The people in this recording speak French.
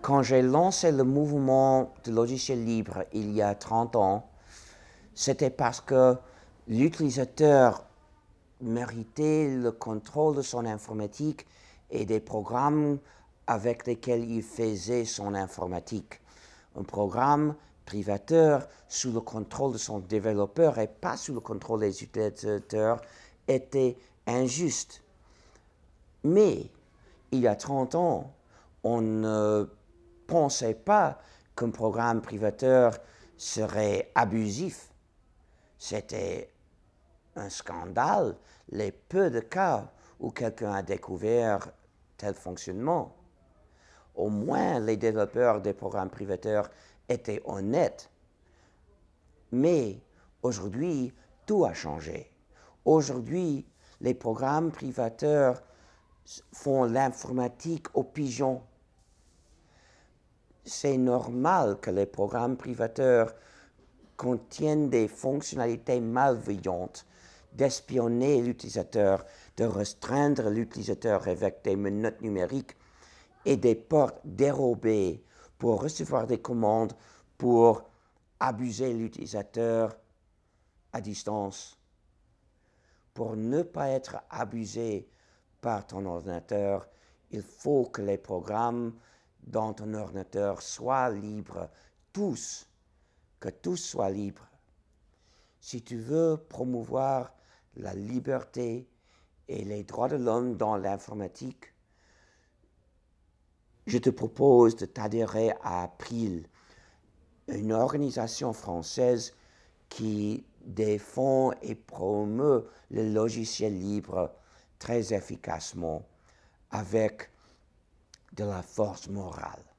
Quand j'ai lancé le mouvement de logiciel libre il y a 30 ans, c'était parce que l'utilisateur méritait le contrôle de son informatique et des programmes avec lesquels il faisait son informatique. Un programme privateur sous le contrôle de son développeur et pas sous le contrôle des utilisateurs était injuste. Mais il y a 30 ans, on ne ne pensait pas qu'un programme privateur serait abusif. C'était un scandale, les peu de cas où quelqu'un a découvert tel fonctionnement. Au moins, les développeurs des programmes privateurs étaient honnêtes. Mais aujourd'hui, tout a changé. Aujourd'hui, les programmes privateurs font l'informatique aux pigeons c'est normal que les programmes privateurs contiennent des fonctionnalités malveillantes, d'espionner l'utilisateur, de restreindre l'utilisateur avec des menottes numériques et des portes dérobées pour recevoir des commandes, pour abuser l'utilisateur à distance, pour ne pas être abusé par ton ordinateur, il faut que les programmes dans ton ordinateur, soit libre, tous, que tous soient libres. Si tu veux promouvoir la liberté et les droits de l'homme dans l'informatique, je te propose de t'adhérer à April, une organisation française qui défend et promeut le logiciel libre très efficacement avec de la force morale.